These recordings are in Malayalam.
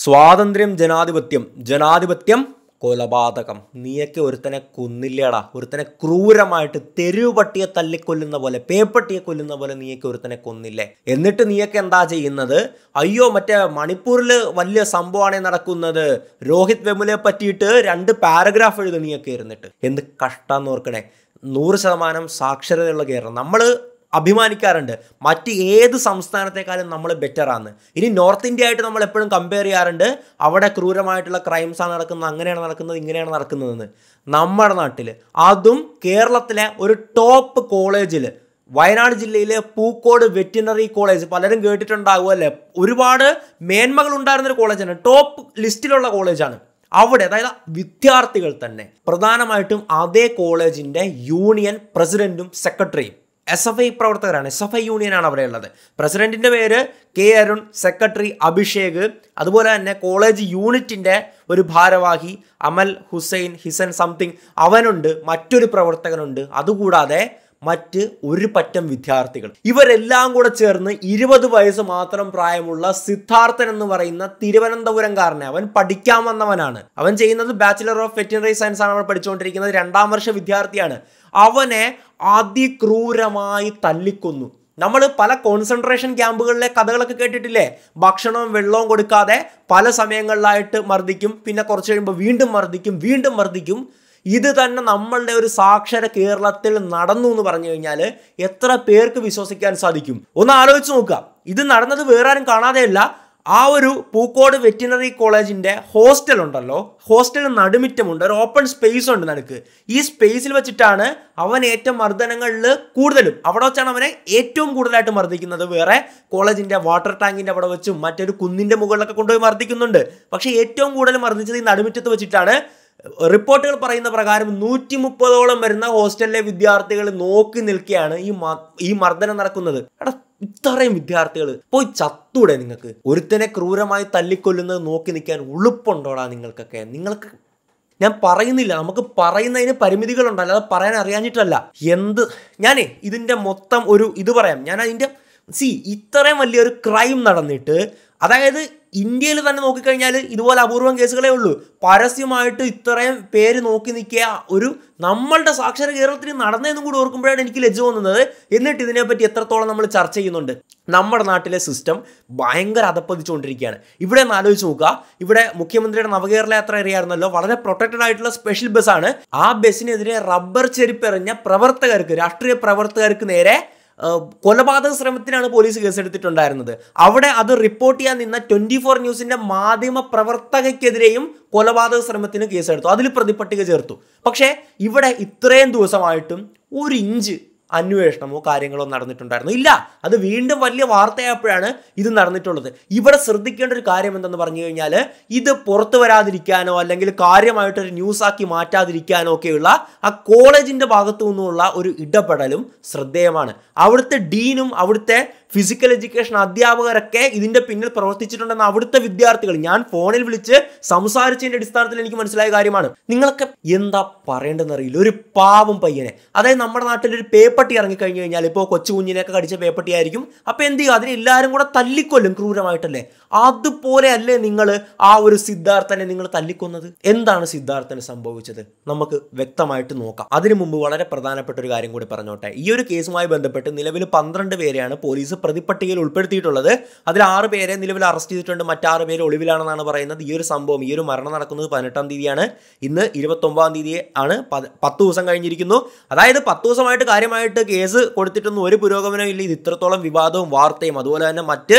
സ്വാതന്ത്ര്യം ജനാധിപത്യം ജനാധിപത്യം കൊലപാതകം നീയൊക്കെ ഒരുത്തനെ കൊന്നില്ലേടാ ഒരുത്തനെ ക്രൂരമായിട്ട് തെരുവുപട്ടിയെ തല്ലിക്കൊല്ലുന്ന പോലെ പേപ്പട്ടിയെ കൊല്ലുന്ന പോലെ നീയൊക്കെ ഒരുത്തനെ കൊന്നില്ലേ എന്നിട്ട് നീയൊക്കെ എന്താ ചെയ്യുന്നത് അയ്യോ മറ്റേ മണിപ്പൂരിൽ വലിയ സംഭവമാണ് നടക്കുന്നത് രോഹിത് വെമുലയെ പറ്റിയിട്ട് രണ്ട് പാരഗ്രാഫ് എഴുതും നീയൊക്കെ ഇരുന്നിട്ട് എന്ത് കഷ്ടം ഓർക്കണേ നൂറ് ശതമാനം സാക്ഷരതയുള്ള കേരളം നമ്മൾ അഭിമാനിക്കാറുണ്ട് മറ്റ് ഏത് സംസ്ഥാനത്തെക്കാളും നമ്മൾ ബെറ്ററാണ് ഇനി നോർത്ത് ഇന്ത്യ ആയിട്ട് നമ്മൾ എപ്പോഴും കമ്പയർ ചെയ്യാറുണ്ട് അവിടെ ക്രൂരമായിട്ടുള്ള ക്രൈംസാണ് നടക്കുന്നത് അങ്ങനെയാണ് നടക്കുന്നത് ഇങ്ങനെയാണ് നടക്കുന്നതെന്ന് നമ്മുടെ നാട്ടിൽ അതും കേരളത്തിലെ ഒരു ടോപ്പ് കോളേജിൽ വയനാട് ജില്ലയിലെ പൂക്കോട് വെറ്റിനറി കോളേജ് പലരും കേട്ടിട്ടുണ്ടാകും അല്ലേ ഒരുപാട് മേന്മകൾ ഉണ്ടായിരുന്നൊരു കോളേജാണ് ടോപ്പ് ലിസ്റ്റിലുള്ള കോളേജാണ് അവിടെ അതായത് വിദ്യാർത്ഥികൾ തന്നെ പ്രധാനമായിട്ടും അതേ കോളേജിൻ്റെ യൂണിയൻ പ്രസിഡൻറ്റും സെക്രട്ടറിയും എസ് എഫ് ഐ പ്രവർത്തകരാണ് എസ് എഫ് ഐ യൂണിയനാണ് ഉള്ളത് പ്രസിഡന്റിൻ്റെ പേര് കെ അരുൺ സെക്രട്ടറി അഭിഷേക് അതുപോലെ തന്നെ കോളേജ് യൂണിറ്റിൻ്റെ ഒരു ഭാരവാഹി അമൽ ഹുസൈൻ ഹിസൻ സംതിങ് അവനുണ്ട് മറ്റൊരു പ്രവർത്തകനുണ്ട് അതുകൂടാതെ മറ്റ് ഒരു പറ്റം വിദ്യാർത്ഥികൾ ഇവരെല്ലാം കൂടെ ചേർന്ന് ഇരുപത് വയസ്സ് മാത്രം പ്രായമുള്ള സിദ്ധാർത്ഥൻ എന്ന് പറയുന്ന തിരുവനന്തപുരംകാരനെ അവൻ പഠിക്കാൻ വന്നവനാണ് അവൻ ചെയ്യുന്നത് ബാച്ചിലർ ഓഫ് വെറ്റിനറി സയൻസ് ആണ് അവൻ പഠിച്ചുകൊണ്ടിരിക്കുന്നത് രണ്ടാം വർഷ വിദ്യാർത്ഥിയാണ് അവനെ അതിക്രൂരമായി തല്ലിക്കൊന്നു നമ്മൾ പല കോൺസെൻട്രേഷൻ ക്യാമ്പുകളിലെ കഥകളൊക്കെ കേട്ടിട്ടില്ലേ ഭക്ഷണവും വെള്ളവും കൊടുക്കാതെ പല സമയങ്ങളിലായിട്ട് മർദ്ദിക്കും പിന്നെ കുറച്ച് കഴിയുമ്പോൾ വീണ്ടും മർദ്ദിക്കും വീണ്ടും മർദ്ദിക്കും ഇത് തന്നെ നമ്മളുടെ ഒരു സാക്ഷര കേരളത്തിൽ നടന്നു എന്ന് പറഞ്ഞു കഴിഞ്ഞാൽ എത്ര പേർക്ക് വിശ്വസിക്കാൻ സാധിക്കും ഒന്ന് ആലോചിച്ച് നോക്കുക ഇത് നടന്നത് വേറെ ആരും കാണാതെയല്ല ആ ഒരു പൂക്കോട് വെറ്റിനറി കോളേജിൻ്റെ ഹോസ്റ്റൽ ഉണ്ടല്ലോ ഹോസ്റ്റലിന് നടുമിറ്റമുണ്ട് ഒരു ഓപ്പൺ സ്പേസ് ഉണ്ട് നടുക്ക് ഈ സ്പേസിൽ വെച്ചിട്ടാണ് അവൻ ഏറ്റവും മർദ്ദനങ്ങളിൽ കൂടുതലും അവിടെ വെച്ചാണ് അവനെ ഏറ്റവും കൂടുതലായിട്ട് മർദ്ദിക്കുന്നത് വേറെ കോളേജിൻ്റെ വാട്ടർ ടാങ്കിൻ്റെ അവിടെ വെച്ചും മറ്റൊരു കുന്നിൻ്റെ മുകളിലൊക്കെ കൊണ്ടുപോയി മർദ്ദിക്കുന്നുണ്ട് പക്ഷേ ഏറ്റവും കൂടുതൽ മർദ്ദിച്ചത് ഈ നടുമിറ്റത്ത് വെച്ചിട്ടാണ് റിപ്പോർട്ടുകൾ പറയുന്ന പ്രകാരം നൂറ്റി മുപ്പതോളം വരുന്ന ഹോസ്റ്റലിലെ വിദ്യാർത്ഥികൾ നോക്കി നിൽക്കുകയാണ് ഈ ഈ മർദ്ദനം നടക്കുന്നത് എടാ ഇത്രയും വിദ്യാർത്ഥികൾ പോയി ചത്തൂടെ നിങ്ങൾക്ക് ഒരുത്തനെ ക്രൂരമായി തല്ലിക്കൊല്ലുന്നത് നോക്കി നിൽക്കാൻ ഉളുപ്പുണ്ടോടാ നിങ്ങൾക്കൊക്കെ നിങ്ങൾക്ക് ഞാൻ പറയുന്നില്ല നമുക്ക് പറയുന്നതിന് പരിമിതികളുണ്ട് അല്ലാതെ പറയാൻ അറിയാഞ്ഞിട്ടല്ല എന്ത് ഞാനേ ഇതിൻ്റെ മൊത്തം ഒരു ഇത് പറയാം ഞാൻ അതിൻ്റെ സി ഇത്രയും വലിയൊരു ക്രൈം നടന്നിട്ട് അതായത് ഇന്ത്യയിൽ തന്നെ നോക്കിക്കഴിഞ്ഞാൽ ഇതുപോലെ അപൂർവം കേസുകളേ ഉള്ളൂ പരസ്യമായിട്ട് ഇത്രയും പേര് നോക്കി നിൽക്കുക ഒരു നമ്മളുടെ സാക്ഷര കേരളത്തിൽ നടന്നതെന്നും കൂടി ഓർക്കുമ്പോഴാണ് എനിക്ക് ലജ്ജ തോന്നുന്നത് എന്നിട്ട് ഇതിനെപ്പറ്റി എത്രത്തോളം നമ്മൾ ചർച്ച ചെയ്യുന്നുണ്ട് നമ്മുടെ നാട്ടിലെ സിസ്റ്റം ഭയങ്കര അതപ്പതിച്ചുകൊണ്ടിരിക്കുകയാണ് ഇവിടെ ഒന്ന് ആലോചിച്ച് നോക്കുക ഇവിടെ മുഖ്യമന്ത്രിയുടെ നവകേരള യാത്ര അറിയാമായിരുന്നല്ലോ വളരെ പ്രൊട്ടക്റ്റഡ് ആയിട്ടുള്ള സ്പെഷ്യൽ ബസ്സാണ് ആ ബസ്സിനെതിരെ റബ്ബർ ചെരുപ്പെറിഞ്ഞ പ്രവർത്തകർക്ക് രാഷ്ട്രീയ പ്രവർത്തകർക്ക് നേരെ കൊലപാതക ശ്രമത്തിനാണ് പോലീസ് കേസെടുത്തിട്ടുണ്ടായിരുന്നത് അവിടെ അത് റിപ്പോർട്ട് ചെയ്യാൻ നിന്ന ട്വൻറ്റി ഫോർ ന്യൂസിൻ്റെ മാധ്യമ പ്രവർത്തകയ്ക്കെതിരെയും കൊലപാതക ശ്രമത്തിന് കേസെടുത്തു അതിൽ പ്രതിപട്ടിക ചേർത്തു പക്ഷേ ഇവിടെ ഇത്രയും ദിവസമായിട്ടും ഒരു ഇഞ്ച് അന്വേഷണമോ കാര്യങ്ങളോ നടന്നിട്ടുണ്ടായിരുന്നു ഇല്ല അത് വീണ്ടും വലിയ വാർത്തയായപ്പോഴാണ് ഇത് നടന്നിട്ടുള്ളത് ഇവിടെ ശ്രദ്ധിക്കേണ്ട ഒരു കാര്യം എന്തെന്ന് പറഞ്ഞു കഴിഞ്ഞാൽ ഇത് പുറത്തു വരാതിരിക്കാനോ അല്ലെങ്കിൽ കാര്യമായിട്ടൊരു ന്യൂസാക്കി മാറ്റാതിരിക്കാനോ ഒക്കെയുള്ള ആ കോളേജിൻ്റെ ഭാഗത്തു നിന്നുള്ള ഒരു ഇടപെടലും ശ്രദ്ധേയമാണ് അവിടുത്തെ ഡീനും അവിടുത്തെ ഫിസിക്കൽ എഡ്യൂക്കേഷൻ അധ്യാപകരൊക്കെ ഇതിൻ്റെ പിന്നിൽ പ്രവർത്തിച്ചിട്ടുണ്ടെന്ന് അവിടുത്തെ വിദ്യാർത്ഥികൾ ഞാൻ ഫോണിൽ വിളിച്ച് സംസാരിച്ചതിൻ്റെ അടിസ്ഥാനത്തിൽ എനിക്ക് മനസ്സിലായ കാര്യമാണ് നിങ്ങളൊക്കെ എന്താ പറയേണ്ടതെന്ന് അറിയില്ല ഒരു പാവം പയ്യനെ അതായത് നമ്മുടെ നാട്ടിൽ ഒരു പേപ്പട്ടി ഇറങ്ങി കഴിഞ്ഞു കഴിഞ്ഞാൽ ഇപ്പോൾ കൊച്ചു കുഞ്ഞിനെയൊക്കെ കടിച്ച പേപ്പട്ടി ആയിരിക്കും അപ്പോൾ എന്ത് ചെയ്യും അതിനെ എല്ലാവരും കൂടെ തല്ലിക്കൊല്ലും ക്രൂരമായിട്ടല്ലേ അതുപോലെ അല്ലേ നിങ്ങൾ ആ ഒരു സിദ്ധാർത്ഥനെ നിങ്ങൾ തല്ലിക്കൊന്നത് എന്താണ് സിദ്ധാർത്ഥന് സംഭവിച്ചത് നമുക്ക് വ്യക്തമായിട്ട് നോക്കാം അതിനു മുമ്പ് വളരെ പ്രധാനപ്പെട്ട ഒരു കാര്യം കൂടി പറഞ്ഞോട്ടെ ഈ ഒരു കേസുമായി ബന്ധപ്പെട്ട് നിലവിൽ പന്ത്രണ്ട് പേരെയാണ് പോലീസ് പ്രതിപട്ടികയിൽ ഉൾപ്പെടുത്തിയിട്ടുള്ളത് അതിൽ ആറ് പേരെ നിലവിൽ അറസ്റ്റ് ചെയ്തിട്ടുണ്ട് മറ്റാറ് പേര് ഒളിവിലാണെന്നാണ് പറയുന്നത് ഈ ഒരു സംഭവം ഈ ഒരു മരണം നടക്കുന്നത് പതിനെട്ടാം തീയതിയാണ് ഇന്ന് ഇരുപത്തൊമ്പതാം തീയതി ആണ് പത്ത് ദിവസം കഴിഞ്ഞിരിക്കുന്നു അതായത് പത്ത് ദിവസമായിട്ട് കാര്യമായിട്ട് കേസ് കൊടുത്തിട്ടൊന്നും ഒരു പുരോഗമനവും ഇല്ല ഇത് ഇത്രത്തോളം വിവാദവും വാർത്തയും അതുപോലെ തന്നെ മറ്റ്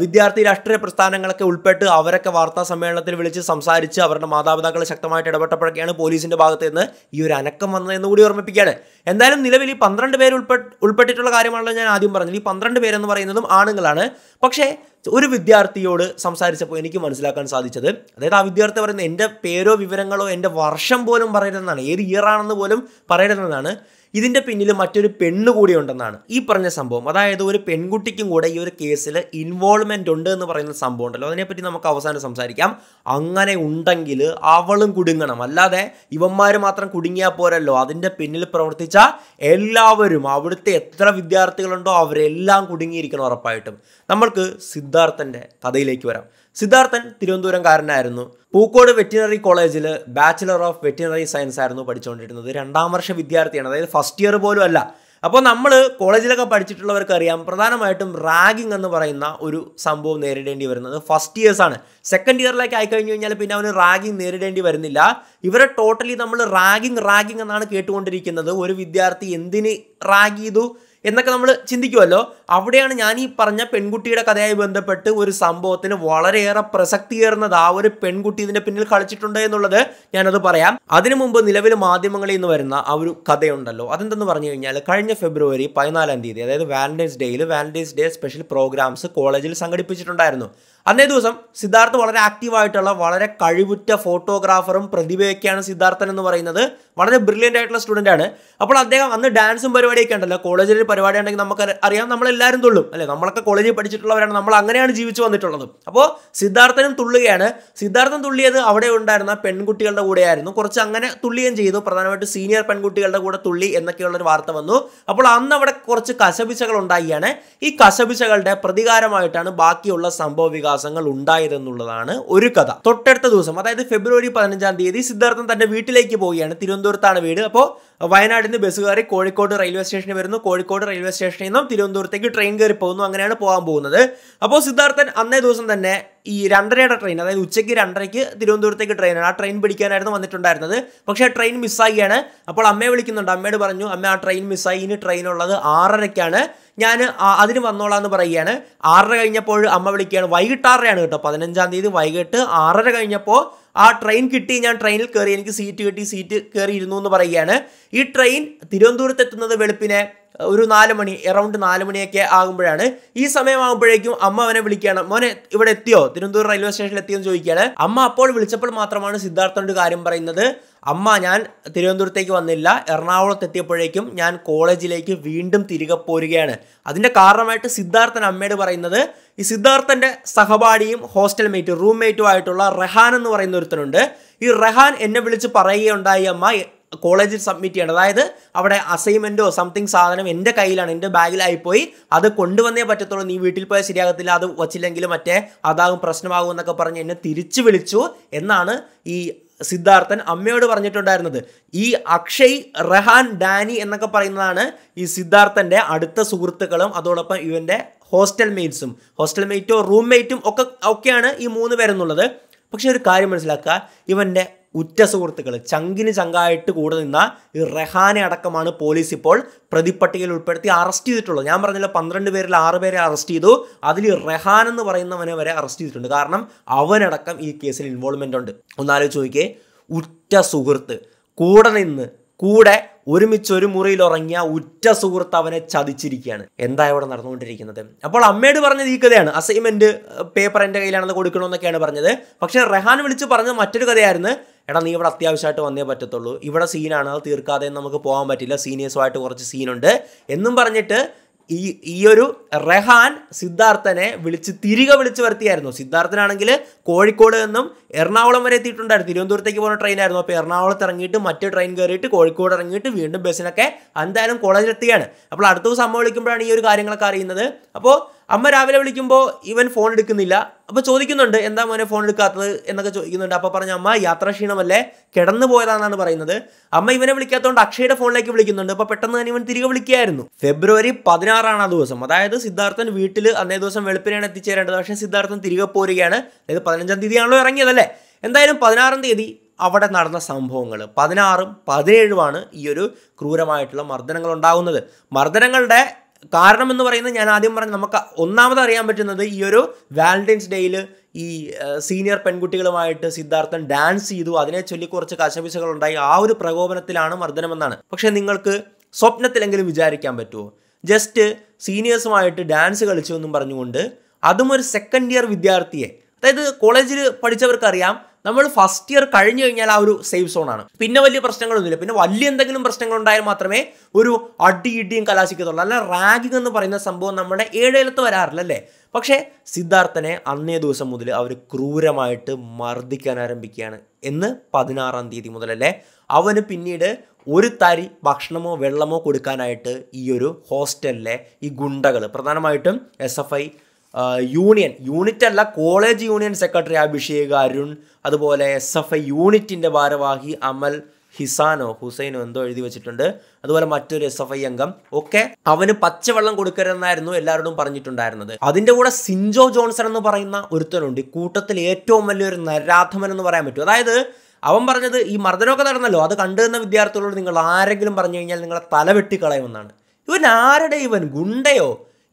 വിദ്യാർത്ഥി രാഷ്ട്രീയ പ്രസ്ഥാനങ്ങളൊക്കെ ഉൾപ്പെട്ട് അവരൊക്കെ വാർത്താ സമ്മേളനത്തിൽ വിളിച്ച് സംസാരിച്ച് അവരുടെ മാതാപിതാക്കൾ ശക്തമായിട്ട് ഇടപെട്ടപ്പോഴൊക്കെയാണ് പോലീസിന്റെ ഭാഗത്ത് നിന്ന് ഈ ഒരു അനക്കം വന്നതെന്ന് കൂടി ഓർമ്മിപ്പിക്കുകയാണ് എന്തായാലും നിലവിൽ ഈ പന്ത്രണ്ട് പേര് ഉൾപ്പെ ഉൾപ്പെട്ടിട്ടുള്ള കാര്യമാണല്ലോ ഞാൻ ആദ്യം പറഞ്ഞത് ഈ പന്ത്രണ്ട് പേരെന്ന് പറയുന്നതും ആണുങ്ങളാണ് പക്ഷേ ഒരു വിദ്യാർത്ഥിയോട് സംസാരിച്ചപ്പോൾ എനിക്ക് മനസ്സിലാക്കാൻ സാധിച്ചത് അതായത് ആ വിദ്യാർത്ഥി പറയുന്നത് എൻ്റെ പേരോ വിവരങ്ങളോ എൻ്റെ വർഷം പോലും പറയരുതെന്നാണ് ഏത് ഇയർ പോലും പറയരുതെന്നാണ് ഇതിന്റെ പിന്നിൽ മറ്റൊരു പെണ്ണ് കൂടി ഉണ്ടെന്നാണ് ഈ പറഞ്ഞ സംഭവം അതായത് ഒരു പെൺകുട്ടിക്കും കൂടെ ഈ ഒരു കേസിൽ ഇൻവോൾവ്മെന്റ് ഉണ്ട് എന്ന് പറയുന്ന സംഭവം ഉണ്ടല്ലോ അതിനെപ്പറ്റി നമുക്ക് അവസാനം സംസാരിക്കാം അങ്ങനെ ഉണ്ടെങ്കിൽ അവളും കുടുങ്ങണം അല്ലാതെ ഇവന്മാർ മാത്രം കുടുങ്ങിയാൽ പോരല്ലോ അതിന്റെ പിന്നിൽ പ്രവർത്തിച്ച എല്ലാവരും അവിടുത്തെ എത്ര വിദ്യാർത്ഥികളുണ്ടോ അവരെല്ലാം കുടുങ്ങിയിരിക്കണം ഉറപ്പായിട്ടും നമ്മൾക്ക് സിദ്ധാർത്ഥന്റെ കഥയിലേക്ക് വരാം സിദ്ധാർത്ഥൻ തിരുവനന്തപുരംകാരനായിരുന്നു പൂക്കോട് വെറ്റിനറി കോളേജിൽ ബാച്ചിലർ ഓഫ് വെറ്റിനറി സയൻസ് ആയിരുന്നു പഠിച്ചുകൊണ്ടിരുന്നത് രണ്ടാം വർഷ വിദ്യാർത്ഥിയാണ് അതായത് ഫസ്റ്റ് ഇയർ പോലും അല്ല അപ്പോൾ നമ്മൾ കോളേജിലൊക്കെ പഠിച്ചിട്ടുള്ളവർക്ക് അറിയാം പ്രധാനമായിട്ടും റാഗിങ് എന്ന് പറയുന്ന ഒരു സംഭവം നേരിടേണ്ടി വരുന്നത് ഫസ്റ്റ് ഇയേഴ്സാണ് സെക്കൻഡ് ഇയറിലേക്ക് ആയിക്കഴിഞ്ഞ് കഴിഞ്ഞാൽ പിന്നെ അവന് റാഗിങ് നേരിടേണ്ടി വരുന്നില്ല ഇവരെ ടോട്ടലി നമ്മൾ റാഗിങ് റാഗിങ് എന്നാണ് കേട്ടുകൊണ്ടിരിക്കുന്നത് ഒരു വിദ്യാർത്ഥി എന്തിന് റാഗ് ചെയ്തു എന്നൊക്കെ നമ്മൾ ചിന്തിക്കുമല്ലോ അവിടെയാണ് ഞാൻ ഈ പറഞ്ഞ പെൺകുട്ടിയുടെ കഥയായി ബന്ധപ്പെട്ട് ഒരു സംഭവത്തിന് വളരെയേറെ പ്രസക്തിയേറുന്നത് ആ ഒരു പെൺകുട്ടി ഇതിന്റെ പിന്നിൽ കളിച്ചിട്ടുണ്ട് എന്നുള്ളത് ഞാനത് പറയാം അതിനു മുമ്പ് നിലവിൽ മാധ്യമങ്ങളിൽ നിന്ന് വരുന്ന ആ ഒരു കഥയുണ്ടല്ലോ അതെന്തെന്ന് പറഞ്ഞു കഴിഞ്ഞാൽ കഴിഞ്ഞ ഫെബ്രുവരി പതിനാലാം തീയതി അതായത് വാലന്റൈൻസ് ഡേയിൽ വാലന്റൈൻസ് ഡേ സ്പെഷ്യൽ പ്രോഗ്രാംസ് കോളേജിൽ സംഘടിപ്പിച്ചിട്ടുണ്ടായിരുന്നു അന്നേ ദിവസം സിദ്ധാർത്ഥ് വളരെ ആക്റ്റീവായിട്ടുള്ള വളരെ കഴിവുറ്റ ഫോട്ടോഗ്രാഫറും പ്രതിഭയൊക്കെയാണ് സിദ്ധാർത്ഥൻ എന്ന് പറയുന്നത് വളരെ ബ്രില്യൻ്റ് ആയിട്ടുള്ള സ്റ്റുഡൻ്റ് ആണ് അപ്പോൾ അദ്ദേഹം അന്ന് ഡാൻസും പരിപാടിയൊക്കെ ഉണ്ടല്ലോ കോളേജിൽ പരിപാടി ഉണ്ടെങ്കിൽ നമുക്ക് അറിയാം നമ്മളെല്ലാം എല്ലാവരും തുള്ളും അല്ലേ നമ്മളൊക്കെ കോളേജിൽ പഠിച്ചിട്ടുള്ളവരാണ് നമ്മൾ അങ്ങനെയാണ് ജീവിച്ചു വന്നിട്ടുള്ളത് അപ്പോൾ സിദ്ധാർത്ഥനും തുള്ളുകയാണ് സിദ്ധാർത്ഥൻ തുള്ളിയത് അവിടെ ഉണ്ടായിരുന്ന പെൺകുട്ടികളുടെ കൂടെയായിരുന്നു കുറച്ച് അങ്ങനെ തുള്ളിയും ചെയ്തു പ്രധാനമായിട്ട് സീനിയർ പെൺകുട്ടികളുടെ കൂടെ തുള്ളി എന്നൊക്കെയുള്ളൊരു വാർത്ത വന്നു അപ്പോൾ അന്ന് അവിടെ കുറച്ച് കശപിശകൾ ഉണ്ടായിയാണ് ഈ കശപിശകളുടെ പ്രതികാരമായിട്ടാണ് ബാക്കിയുള്ള സംഭവ വികാസങ്ങൾ ഉണ്ടായതെന്നുള്ളതാണ് ഒരു കഥ തൊട്ടടുത്ത ദിവസം അതായത് ഫെബ്രുവരി പതിനഞ്ചാം തീയതി സിദ്ധാർത്ഥൻ തന്റെ വീട്ടിലേക്ക് പോവുകയാണ് തിരുവനന്തപുരത്താണ് വീട് അപ്പോൾ വയനാട്ടിൽ നിന്ന് ബസ് കയറി കോഴിക്കോട് റെയിൽവേ സ്റ്റേഷനിൽ വരുന്നു കോഴിക്കോട് റെയിൽവേ സ്റ്റേഷനിൽ നിന്നും തിരുവനന്തപുരത്തേക്ക് ട്രെയിൻ കയറി പോകുന്നു അങ്ങനെയാണ് പോകാൻ പോകുന്നത് അപ്പോൾ സിദ്ധാർത്ഥൻ അന്നേ ദിവസം തന്നെ ഈ രണ്ടരയുടെ ട്രെയിൻ അതായത് ഉച്ചയ്ക്ക് രണ്ടരയ്ക്ക് തിരുവനന്തപുരത്തേക്ക് ട്രെയിനാണ് ആ ട്രെയിൻ പിടിക്കാനായിരുന്നു വന്നിട്ടുണ്ടായിരുന്നത് പക്ഷേ ട്രെയിൻ മിസ്സായിയാണ് അപ്പോൾ അമ്മയെ വിളിക്കുന്നുണ്ട് അമ്മയോട് പറഞ്ഞു അമ്മ ആ ട്രെയിൻ മിസ്സായി ഇനി ട്രെയിൻ ഉള്ളത് ആറരയ്ക്കാണ് ഞാൻ അതിന് വന്നോളാം എന്ന് പറയുകയാണ് ആറര കഴിഞ്ഞപ്പോൾ അമ്മ വിളിക്കുകയാണ് വൈകിട്ട് ആറരയാണ് കേട്ടോ പതിനഞ്ചാം തീയതി വൈകിട്ട് ആറര കഴിഞ്ഞപ്പോൾ ആ ട്രെയിൻ കിട്ടി ഞാൻ ട്രെയിനിൽ കയറി എനിക്ക് സീറ്റ് കിട്ടി സീറ്റ് കയറി ഇരുന്നു എന്ന് പറയുകയാണ് ഈ ട്രെയിൻ തിരുവനന്തപുരത്ത് എത്തുന്നത് വെളുപ്പിനെ ഒരു നാല് മണി എറൗണ്ട് നാല് മണിയൊക്കെ ആകുമ്പോഴാണ് ഈ സമയമാകുമ്പോഴേക്കും അമ്മ അവനെ വിളിക്കുകയാണ് മോനെ ഇവിടെ എത്തിയോ തിരുവനന്തപുരം റെയിൽവേ സ്റ്റേഷനിലെത്തിയെന്ന് ചോദിക്കുകയാണ് അമ്മ അപ്പോൾ വിളിച്ചപ്പോൾ മാത്രമാണ് സിദ്ധാർത്ഥൻ്റെ കാര്യം പറയുന്നത് അമ്മ ഞാൻ തിരുവനന്തപുരത്തേക്ക് വന്നില്ല എറണാകുളത്ത് എത്തിയപ്പോഴേക്കും ഞാൻ കോളേജിലേക്ക് വീണ്ടും തിരികെ പോരുകയാണ് അതിൻ്റെ കാരണമായിട്ട് സിദ്ധാർത്ഥൻ അമ്മയോട് പറയുന്നത് ഈ സിദ്ധാർത്ഥൻ്റെ സഹപാഠിയും ഹോസ്റ്റൽ മേറ്റും റൂം ആയിട്ടുള്ള റെഹാൻ എന്ന് പറയുന്ന ഒരുത്തനുണ്ട് ഈ റെഹാൻ എന്നെ വിളിച്ച് പറയുകയുണ്ടായി അമ്മ കോളേജിൽ സബ്മിറ്റ് ചെയ്യണം അതായത് അവിടെ അസൈൻമെൻറ്റോ സംതിങ് സാധനം എൻ്റെ കയ്യിലാണ് എൻ്റെ ബാഗിലായിപ്പോയി അത് കൊണ്ടുവന്നേ പറ്റത്തുള്ളൂ നീ വീട്ടിൽ പോയാൽ ശരിയാകത്തില്ല അത് വച്ചില്ലെങ്കിൽ മറ്റേ അതാകും പ്രശ്നമാകും എന്നൊക്കെ പറഞ്ഞ് എന്നെ തിരിച്ചു വിളിച്ചു എന്നാണ് ഈ സിദ്ധാർത്ഥൻ അമ്മയോട് പറഞ്ഞിട്ടുണ്ടായിരുന്നത് ഈ അക്ഷയ് റഹാൻ ഡാനി എന്നൊക്കെ പറയുന്നതാണ് ഈ സിദ്ധാർത്ഥൻ്റെ അടുത്ത സുഹൃത്തുക്കളും അതോടൊപ്പം ഇവൻ്റെ ഹോസ്റ്റൽ മെയ്റ്റ്സും ഹോസ്റ്റൽ മെയ്റ്റോ റൂം മെയ്റ്റും ഒക്കെ ഒക്കെയാണ് ഈ മൂന്ന് പേരെന്നുള്ളത് പക്ഷേ ഒരു കാര്യം മനസ്സിലാക്കുക ഇവൻ്റെ ഉറ്റ സുഹൃത്തുക്കൾ ചങ്കിന് ചങ്കായിട്ട് കൂടെ നിന്ന ഈ റെഹാനെ അടക്കമാണ് പോലീസ് ഇപ്പോൾ പ്രതിപ്പട്ടികയിൽ ഉൾപ്പെടുത്തി അറസ്റ്റ് ചെയ്തിട്ടുള്ളത് ഞാൻ പറഞ്ഞില്ല പന്ത്രണ്ട് പേരിൽ ആറ് പേരെ അറസ്റ്റ് ചെയ്തു അതിൽ റെഹാൻ എന്ന് പറയുന്നവനെ വരെ അറസ്റ്റ് ചെയ്തിട്ടുണ്ട് കാരണം അവനടക്കം ഈ കേസിൽ ഇൻവോൾവ്മെൻ്റ് ഉണ്ട് ഒന്നാലോചിച്ച് നോക്കിയേ ഉറ്റ സുഹൃത്ത് കൂടെ നിന്ന് കൂടെ ഒരുമിച്ച് ഒരു മുറിയിൽ ഉറങ്ങിയ ഉറ്റ സുഹൃത്ത് അവനെ ചതിച്ചിരിക്കുകയാണ് എന്താ ഇവിടെ നടന്നുകൊണ്ടിരിക്കുന്നത് അപ്പോൾ അമ്മയോട് പറഞ്ഞത് ഈ കഥയാണ് അസൈൻമെന്റ് പേപ്പർ എന്റെ കയ്യിലാണെന്ന് കൊടുക്കണമെന്നൊക്കെയാണ് പറഞ്ഞത് പക്ഷേ റെഹാൻ വിളിച്ച് പറഞ്ഞ മറ്റൊരു കഥയായിരുന്നു എടാ നീ ഇവിടെ അത്യാവശ്യമായിട്ട് വന്നേ പറ്റത്തുള്ളൂ ഇവിടെ സീനാണ് അത് തീർക്കാതെ നമുക്ക് പോകാൻ പറ്റില്ല സീനിയേഴ്സുമായിട്ട് കുറച്ച് സീനുണ്ട് എന്നും പറഞ്ഞിട്ട് ഈ ഈയൊരു ഒരു റെഹാൻ സിദ്ധാർത്ഥനെ വിളിച്ച് തിരികെ വിളിച്ച് വരുത്തിയായിരുന്നു സിദ്ധാർത്ഥനാണെങ്കിൽ കോഴിക്കോട് നിന്നും എറണാകുളം വരെ എത്തിയിട്ടുണ്ടായിരുന്നു തിരുവനന്തപുരത്തേക്ക് പോകുന്ന ട്രെയിനായിരുന്നു അപ്പോൾ എറണാകുളത്ത് ഇറങ്ങിയിട്ട് മറ്റേ ട്രെയിൻ കയറിയിട്ട് കോഴിക്കോട് ഇറങ്ങിയിട്ട് വീണ്ടും ബസ്സിനൊക്കെ എന്തായാലും കോളേജിലെത്തുകയാണ് അപ്പോൾ അടുത്ത ദിവസം അമ്മ വിളിക്കുമ്പോഴാണ് ഈ ഒരു കാര്യങ്ങളൊക്കെ അറിയുന്നത് അപ്പോൾ അമ്മ രാവിലെ വിളിക്കുമ്പോൾ ഇവൻ ഫോൺ എടുക്കുന്നില്ല അപ്പോൾ ചോദിക്കുന്നുണ്ട് എന്താ മോനെ ഫോൺ എടുക്കാത്തത് എന്നൊക്കെ ചോദിക്കുന്നുണ്ട് അപ്പോൾ പറഞ്ഞ അമ്മ യാത്രാക്ഷീണമല്ലേ കിടന്നു പോയതാണെന്നാണ് പറയുന്നത് അമ്മ ഇവനെ വിളിക്കാത്തതുകൊണ്ട് അക്ഷയുടെ ഫോണിലേക്ക് വിളിക്കുന്നുണ്ട് അപ്പോൾ പെട്ടെന്ന് തന്നെ ഇവൻ തിരികെ വിളിക്കുകയായിരുന്നു ഫെബ്രുവരി പതിനാറാണ് ആ ദിവസം അതായത് സിദ്ധാർത്ഥൻ വീട്ടിൽ അന്നേ ദിവസം വെളുപ്പിനെയാണ് എത്തിച്ചേരേണ്ടത് പക്ഷേ സിദ്ധാർത്ഥൻ തിരികെ പോരുകയാണ് അതായത് പതിനഞ്ചാം തീയതിയാണല്ലോ ഇറങ്ങിയതല്ലേ എന്തായാലും പതിനാറാം തീയതി അവിടെ നടന്ന സംഭവങ്ങൾ പതിനാറും പതിനേഴുമാണ് ഈ ഒരു ക്രൂരമായിട്ടുള്ള മർദ്ദനങ്ങൾ ഉണ്ടാകുന്നത് മർദ്ദനങ്ങളുടെ കാരണം എന്ന് പറയുന്നത് ഞാൻ ആദ്യം പറഞ്ഞു നമുക്ക് ഒന്നാമത് അറിയാൻ പറ്റുന്നത് ഈ ഒരു വാലന്റൈൻസ് ഡേയിൽ ഈ സീനിയർ പെൺകുട്ടികളുമായിട്ട് സിദ്ധാർത്ഥൻ ഡാൻസ് ചെയ്തു അതിനെ ചൊല്ലി കുറച്ച് കശപിശകൾ ഉണ്ടായി ആ ഒരു പ്രകോപനത്തിലാണ് മർദ്ദനമെന്നാണ് പക്ഷേ നിങ്ങൾക്ക് സ്വപ്നത്തിലെങ്കിലും വിചാരിക്കാൻ പറ്റുമോ ജസ്റ്റ് സീനിയേഴ്സുമായിട്ട് ഡാൻസ് കളിച്ചു എന്നും പറഞ്ഞുകൊണ്ട് അതും ഒരു സെക്കൻഡ് ഇയർ വിദ്യാർത്ഥിയെ അതായത് കോളേജിൽ പഠിച്ചവർക്കറിയാം നമ്മൾ ഫസ്റ്റ് ഇയർ കഴിഞ്ഞു കഴിഞ്ഞാൽ ആ ഒരു സേഫ് സോണാണ് പിന്നെ വലിയ പ്രശ്നങ്ങളൊന്നുമില്ല പിന്നെ വലിയ എന്തെങ്കിലും പ്രശ്നങ്ങൾ ഉണ്ടായാൽ മാത്രമേ ഒരു അടി ഇടിയും കലാശിക്കത്തുള്ളൂ അല്ല റാഗിങ് എന്ന് പറയുന്ന സംഭവം നമ്മുടെ ഏഴേലത്ത് വരാറില്ല അല്ലേ പക്ഷേ സിദ്ധാർത്ഥനെ അന്നേ ദിവസം മുതൽ അവർ ക്രൂരമായിട്ട് മർദ്ദിക്കാൻ ആരംഭിക്കുകയാണ് എന്ന് പതിനാറാം തീയതി മുതലല്ലേ അവന് പിന്നീട് ഒരു തരി ഭക്ഷണമോ വെള്ളമോ കൊടുക്കാനായിട്ട് ഈ ഒരു ഹോസ്റ്റലിലെ ഈ ഗുണ്ടകൾ പ്രധാനമായിട്ടും S F I union unit അല്ല college union secretary Abhishek Arun അതുപോലെ എസ് എഫ് ഐ യൂണിറ്റിൻ്റെ ഭാരവാഹി അമൽ ഹിസാനോ ഹുസൈനോ എന്തോ എഴുതി വെച്ചിട്ടുണ്ട് അതുപോലെ മറ്റൊരു എസ് എഫ് ഐ അംഗം ഒക്കെ അവന് പച്ചവെള്ളം കൊടുക്കരുതെന്നായിരുന്നു എല്ലാവരോടും പറഞ്ഞിട്ടുണ്ടായിരുന്നത് അതിൻ്റെ കൂടെ സിൻജോ ജോൺസൺ എന്ന് പറയുന്ന ഒരുത്തനുണ്ട് ഈ കൂട്ടത്തിൽ ഏറ്റവും വലിയൊരു നരാധമൻ എന്ന് പറയാൻ പറ്റും അതായത് അവൻ പറഞ്ഞത് ഈ മർദ്ദനമൊക്കെ നടന്നല്ലോ അത് കണ്ടുവന്ന വിദ്യാർത്ഥികളോട് നിങ്ങൾ ആരെങ്കിലും പറഞ്ഞു കഴിഞ്ഞാൽ നിങ്ങളെ തല വെട്ടിക്കളയുമെന്നാണ് ഇവൻ ആരുടെ ഇവൻ ഗുണ്ടയോ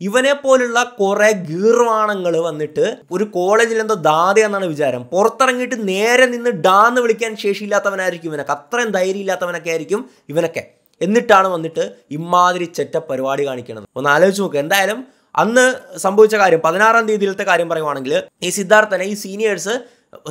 ഇവനെ പോലുള്ള കുറേ ഗീർവാണങ്ങൾ വന്നിട്ട് ഒരു കോളേജിൽ എന്തോ ദാത എന്നാണ് വിചാരം പുറത്തിറങ്ങിയിട്ട് നേരെ നിന്ന് ഡാന്ന് വിളിക്കാൻ ശേഷിയില്ലാത്തവനായിരിക്കും ഇവനൊക്കെ അത്രയും ഇല്ലാത്തവനൊക്കെ ആയിരിക്കും ഇവനൊക്കെ എന്നിട്ടാണ് വന്നിട്ട് ഇമാതിരി ചെറ്റ പരിപാടി കാണിക്കുന്നത് ഒന്ന് ആലോചിച്ച് നോക്കുക എന്തായാലും അന്ന് സംഭവിച്ച കാര്യം പതിനാറാം തീയതിയിലത്തെ കാര്യം പറയുവാണെങ്കിൽ ഈ സിദ്ധാർത്ഥനെ ഈ സീനിയേഴ്സ്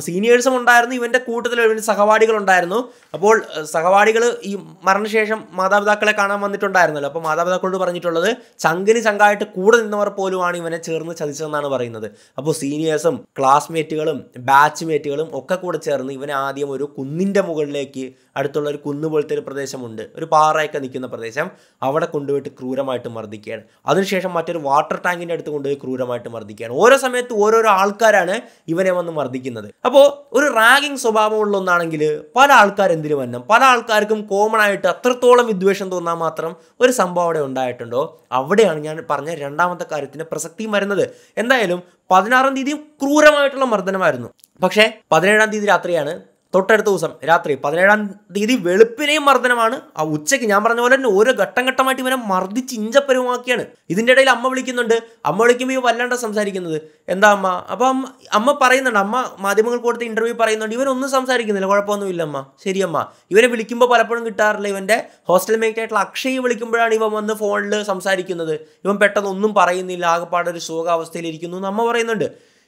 സീനിയേഴ്സും ഉണ്ടായിരുന്നു ഇവൻ്റെ കൂട്ടത്തിൽ ഇവൻ്റെ സഹപാഠികളുണ്ടായിരുന്നു അപ്പോൾ സഹപാഠികൾ ഈ മരണശേഷം മാതാപിതാക്കളെ കാണാൻ വന്നിട്ടുണ്ടായിരുന്നല്ലോ അപ്പോൾ മാതാപിതാക്കളോട് പറഞ്ഞിട്ടുള്ളത് ചങ്കിന് ചങ്കായിട്ട് കൂടെ നിന്നവർ പോലുമാണ് ഇവനെ ചേർന്ന് ചതിച്ചതെന്നാണ് പറയുന്നത് അപ്പോൾ സീനിയേഴ്സും ക്ലാസ്മേറ്റുകളും ബാച്ച്മേറ്റുകളും ഒക്കെ കൂടെ ചേർന്ന് ഇവനെ ആദ്യം ഒരു കുന്നിൻ്റെ മുകളിലേക്ക് അടുത്തുള്ള ഒരു കുന്ന് പോലത്തെ ഒരു പ്രദേശമുണ്ട് ഒരു പാറയൊക്കെ നിൽക്കുന്ന പ്രദേശം അവിടെ കൊണ്ടുപോയിട്ട് ക്രൂരമായിട്ട് മർദ്ദിക്കുകയാണ് അതിനുശേഷം മറ്റൊരു വാട്ടർ ടാങ്കിൻ്റെ അടുത്ത് കൊണ്ടുപോയി ക്രൂരമായിട്ട് മർദ്ദിക്കുകയാണ് ഓരോ സമയത്ത് ഓരോരോ ആൾക്കാരാണ് ഇവനെ വന്ന് മർദ്ദിക്കുന്നത് അപ്പോൾ ഒരു റാഗിങ് സ്വഭാവമുള്ള ഒന്നാണെങ്കിൽ പല ആൾക്കാർ എന്തിനു വന്നും പല ആൾക്കാർക്കും കോമൺ ആയിട്ട് അത്രത്തോളം വിദ്വേഷം തോന്നാൻ മാത്രം ഒരു സംഭവം അവിടെ ഉണ്ടായിട്ടുണ്ടോ അവിടെയാണ് ഞാൻ പറഞ്ഞ രണ്ടാമത്തെ കാര്യത്തിന് പ്രസക്തിയും വരുന്നത് എന്തായാലും പതിനാറാം തീയതിയും ക്രൂരമായിട്ടുള്ള മർദ്ദനമായിരുന്നു പക്ഷേ പതിനേഴാം തീയതി രാത്രിയാണ് തൊട്ടടുത്ത ദിവസം രാത്രി പതിനേഴാം തീയതി വെളുപ്പിനെയും മർദ്ദനമാണ് ആ ഉച്ചയ്ക്ക് ഞാൻ പറഞ്ഞ പോലെ തന്നെ ഓരോ ഘട്ടം ഘട്ടമായിട്ട് ഇവനെ മർദ്ദിച്ച് ഇഞ്ചപ്പരുമാക്കിയാണ് ഇതിൻ്റെ ഇടയിൽ അമ്മ വിളിക്കുന്നുണ്ട് അമ്മ വിളിക്കുമ്പോൾ ഈ വല്ലാണ്ട സംസാരിക്കുന്നത് എന്താ അമ്മ അപ്പം അമ്മ പറയുന്നുണ്ട് അമ്മ മാധ്യമങ്ങൾക്ക് കൊടുത്ത ഇൻ്റർവ്യൂ പറയുന്നുണ്ട് ഇവനൊന്നും സംസാരിക്കുന്നില്ല കുഴപ്പമൊന്നുമില്ല അമ്മ ശരിയമ്മ ഇവനെ വിളിക്കുമ്പോൾ പലപ്പോഴും കിട്ടാറില്ല ഇവൻ്റെ ഹോസ്റ്റൽ മേറ്റ് ആയിട്ടുള്ള അക്ഷയ് വിളിക്കുമ്പോഴാണ് ഇവൻ വന്ന് ഫോണിൽ സംസാരിക്കുന്നത് ഇവൻ പെട്ടെന്ന് ഒന്നും പറയുന്നില്ല ആകെപ്പാടൊരു ശോകാവസ്ഥയിലിരിക്കുന്നു എന്ന് അമ്മ പറയുന്നുണ്ട്